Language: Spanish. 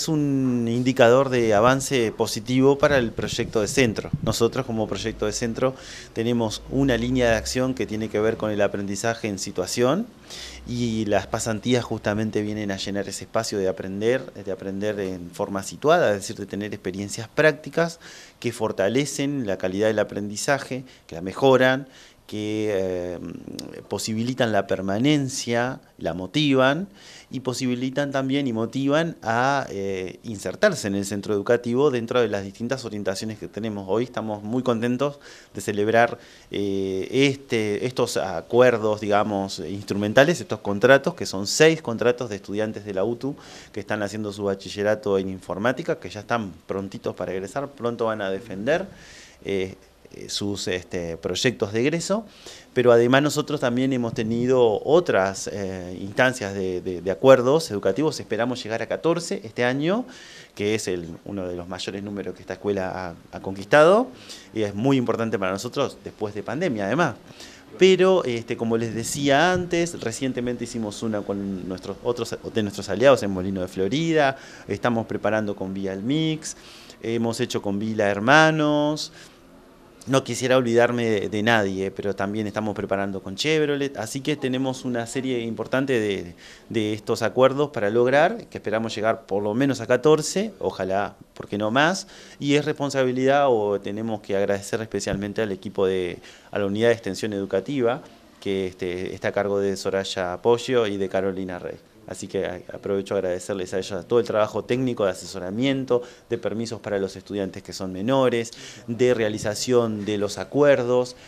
es un indicador de avance positivo para el proyecto de centro. Nosotros como proyecto de centro tenemos una línea de acción que tiene que ver con el aprendizaje en situación y las pasantías justamente vienen a llenar ese espacio de aprender, de aprender en forma situada, es decir, de tener experiencias prácticas que fortalecen la calidad del aprendizaje, que la mejoran que em, posibilitan la permanencia, la motivan y posibilitan también y motivan a eh, insertarse en el centro educativo dentro de las distintas orientaciones que tenemos. Hoy estamos muy contentos de celebrar eh, este, estos acuerdos, digamos, instrumentales, estos contratos, que son seis contratos de estudiantes de la UTU que están haciendo su bachillerato en informática, que ya están prontitos para egresar, pronto van a defender. Eh, eh, sus este, proyectos de egreso, pero además nosotros también hemos tenido otras eh, instancias de, acuerdos educativos, esperamos llegar a 14 este año, que es uno de los mayores números que esta escuela ha, conquistado, y es muy importante para nosotros después de pandemia además. Pero, este, como les decía antes, recientemente hicimos una con nuestros, otros de nuestros aliados en Molino de Florida, estamos preparando con Vía el Mix, hemos hecho con Vila Hermanos, no quisiera olvidarme de, nadie, pero también estamos preparando con Chevrolet, así que tenemos una serie importante de, estos acuerdos para lograr, que esperamos llegar por lo menos a 14, ojalá, porque no más, y es responsabilidad o tenemos que agradecer especialmente al equipo de, a la unidad de extensión educativa, que este, está a cargo de Soraya Apoyo y de Carolina Rey. Así que aprovecho a agradecerles a ellas todo el trabajo técnico de asesoramiento, de permisos para los estudiantes que son menores, de realización de los acuerdos.